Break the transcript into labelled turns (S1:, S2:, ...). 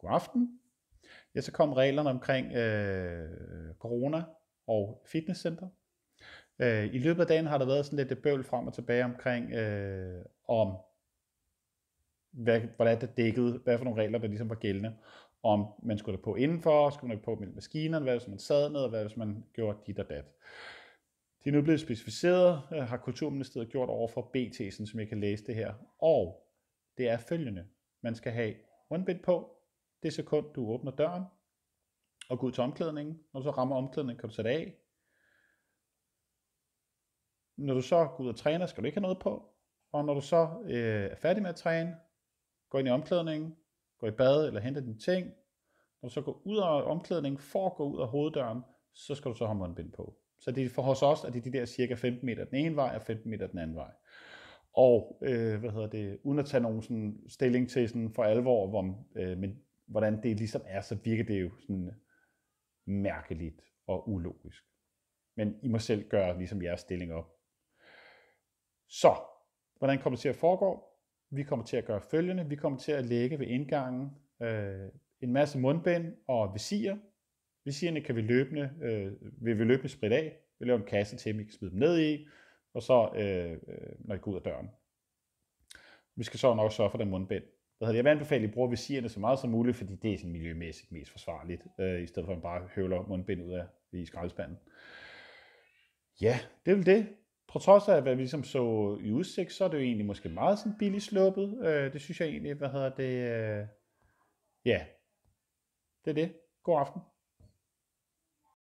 S1: god aften. Ja, så kom reglerne omkring øh, corona og fitnesscenter. Øh, I løbet af dagen har der været sådan lidt bøvl frem og tilbage omkring, øh, om hvad, hvordan det dækkede, hvad for nogle regler, der ligesom var gældende. Om man skulle på indenfor, skulle man på mellem maskinerne, hvad hvis man sad ned, og hvad hvis man gjorde dit og dat. Det er nu blevet specificeret, øh, har Kulturministeriet gjort over for BT'en, som jeg kan læse det her. Og det er følgende. Man skal have mundbind på, det sekund, du åbner døren og går ud til omklædningen, når du så rammer omklædningen, kan du sætte af. Når du så går ud og træner, skal du ikke have noget på. Og når du så øh, er færdig med at træne, går ind i omklædningen, går i bad eller henter dine ting. Når du så går ud af omklædningen for at gå ud af hoveddøren, så skal du så have mundbind på. Så det er for hos os, at det er de der cirka 15 meter den ene vej og 15 meter den anden vej. Og øh, hvad hedder det, uden at tage nogen sådan stilling til sådan for alvor, hvor, øh, men hvordan det ligesom er, så virker det jo sådan mærkeligt og ulogisk. Men I må selv gøre ligesom jeres stilling op. Så, hvordan kommer det til at foregå? Vi kommer til at gøre følgende. Vi kommer til at lægge ved indgangen øh, en masse mundbind og visirer. Visirerne kan vi løbende, øh, vil vi løbende spritte af. Vi laver en kasse til, vi kan smide dem ned i, og så øh, øh, når I går ud af døren. Vi skal så nok sørge for den mundbind hedder det, jeg vil anbefale, at I bruger visierne så meget som muligt, fordi det er sådan miljømæssigt mest forsvarligt, øh, i stedet for at man bare høvler mundbind ud af i skraldespanden. Ja, det er vel det. På trods af, hvad vi ligesom så i udsigt, så er det jo egentlig måske meget sådan billigt sluppet. Øh, det synes jeg egentlig, hvad hedder det... Øh, ja, det er det. God aften.